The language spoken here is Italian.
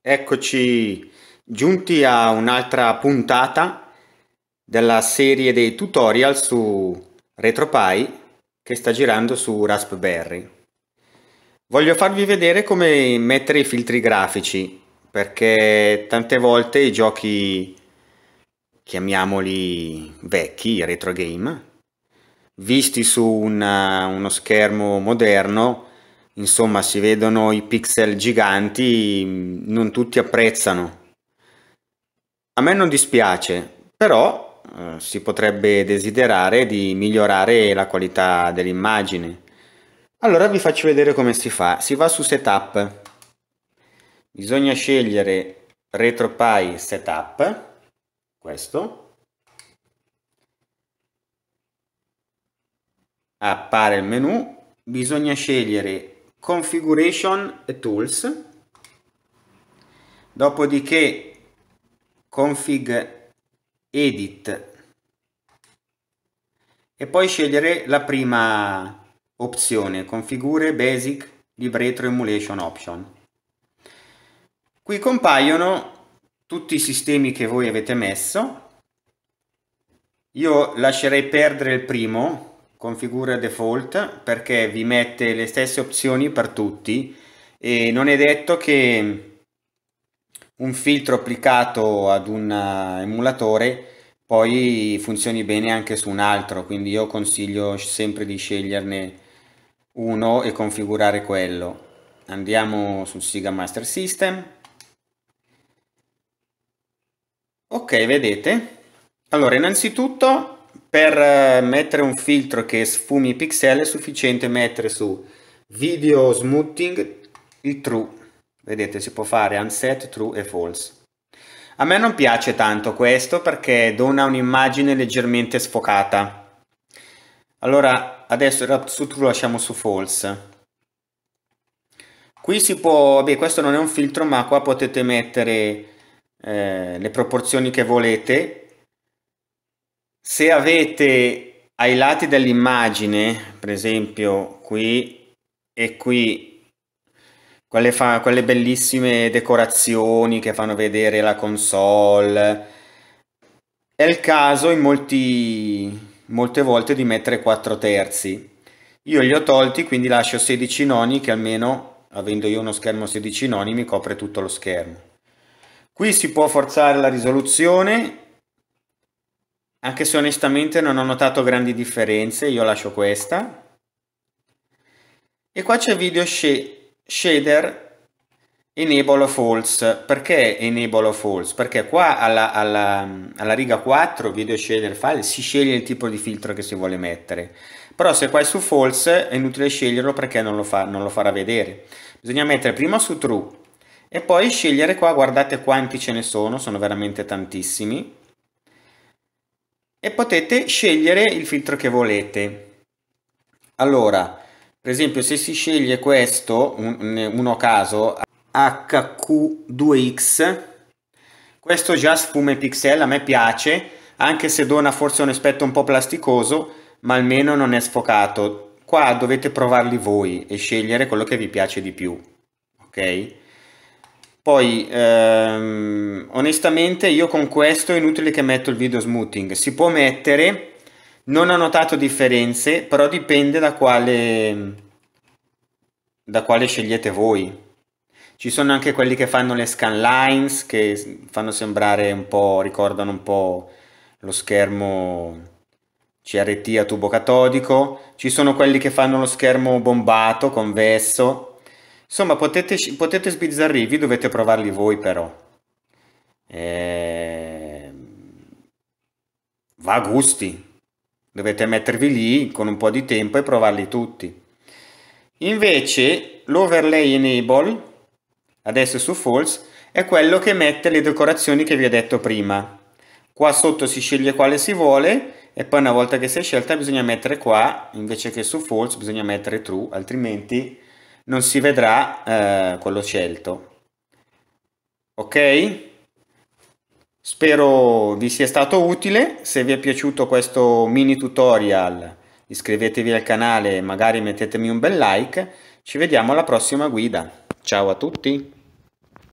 Eccoci giunti a un'altra puntata della serie dei tutorial su RetroPie che sta girando su Raspberry. Voglio farvi vedere come mettere i filtri grafici perché tante volte i giochi, chiamiamoli vecchi, retro game, visti su una, uno schermo moderno insomma si vedono i pixel giganti, mm, non tutti apprezzano. A me non dispiace, però eh, si potrebbe desiderare di migliorare la qualità dell'immagine. Allora vi faccio vedere come si fa. Si va su Setup. Bisogna scegliere RetroPie Setup, questo. Appare il menu, bisogna scegliere configuration e tools, dopodiché config edit e poi scegliere la prima opzione, configure basic libretro emulation option. Qui compaiono tutti i sistemi che voi avete messo. Io lascerei perdere il primo configura default perché vi mette le stesse opzioni per tutti e non è detto che un filtro applicato ad un eh, emulatore poi funzioni bene anche su un altro quindi io consiglio sempre di sceglierne uno e configurare quello andiamo sul Siga Master System ok vedete allora innanzitutto per eh, mettere un filtro che sfumi i pixel è sufficiente mettere su video smoothing il true vedete si può fare unset true e false a me non piace tanto questo perché dona un'immagine leggermente sfocata allora adesso su true lasciamo su false qui si può vabbè questo non è un filtro ma qua potete mettere eh, le proporzioni che volete se avete ai lati dell'immagine, per esempio qui e qui, quelle, fa, quelle bellissime decorazioni che fanno vedere la console, è il caso in molti, molte volte di mettere 4 terzi. Io li ho tolti, quindi lascio 16 noni che almeno, avendo io uno schermo 16 noni, mi copre tutto lo schermo. Qui si può forzare la risoluzione anche se onestamente non ho notato grandi differenze, io lascio questa. E qua c'è video shader enable false. Perché enable false? Perché qua alla, alla, alla riga 4, video shader file, si sceglie il tipo di filtro che si vuole mettere. Però se qua è su false è inutile sceglierlo perché non lo, fa, non lo farà vedere. Bisogna mettere prima su true e poi scegliere qua, guardate quanti ce ne sono, sono veramente tantissimi e potete scegliere il filtro che volete. Allora, per esempio se si sceglie questo, un, uno caso, HQ2X, questo già sfuma i pixel, a me piace, anche se dona forse un aspetto un po' plasticoso, ma almeno non è sfocato. Qua dovete provarli voi e scegliere quello che vi piace di più, ok? Poi, ehm, onestamente, io con questo è inutile che metto il video smoothing. Si può mettere, non ho notato differenze, però dipende da quale, da quale scegliete voi. Ci sono anche quelli che fanno le scan lines, che fanno sembrare un po', ricordano un po' lo schermo CRT a tubo catodico, ci sono quelli che fanno lo schermo bombato, convesso, Insomma, potete, potete sbizzarrirvi, dovete provarli voi però. Eh, va a gusti. Dovete mettervi lì con un po' di tempo e provarli tutti. Invece l'overlay enable, adesso su false, è quello che mette le decorazioni che vi ho detto prima. Qua sotto si sceglie quale si vuole e poi una volta che si è scelta bisogna mettere qua, invece che su false bisogna mettere true, altrimenti non si vedrà eh, quello scelto. Ok? Spero vi sia stato utile, se vi è piaciuto questo mini tutorial iscrivetevi al canale e magari mettetemi un bel like, ci vediamo alla prossima guida, ciao a tutti!